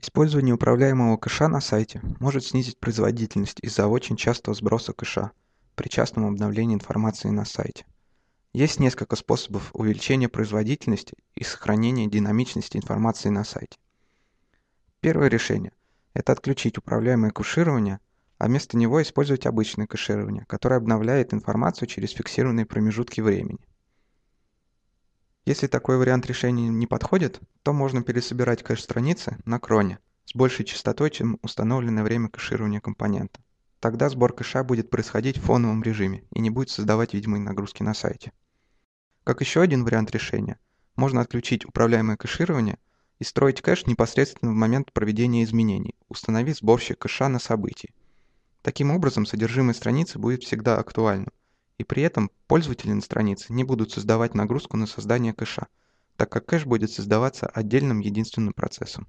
Использование управляемого кэша на сайте может снизить производительность из-за очень частого сброса кэша при частном обновлении информации на сайте. Есть несколько способов увеличения производительности и сохранения динамичности информации на сайте. Первое решение – это отключить управляемое кэширование, а вместо него использовать обычное кэширование, которое обновляет информацию через фиксированные промежутки времени. Если такой вариант решения не подходит, то можно пересобирать кэш-страницы на кроне с большей частотой, чем установленное время кэширования компонента. Тогда сбор кэша будет происходить в фоновом режиме и не будет создавать видимой нагрузки на сайте. Как еще один вариант решения, можно отключить управляемое кэширование и строить кэш непосредственно в момент проведения изменений, установив сборщик кэша на событии. Таким образом, содержимое страницы будет всегда актуальным, и при этом пользователи на странице не будут создавать нагрузку на создание кэша, так как кэш будет создаваться отдельным единственным процессом.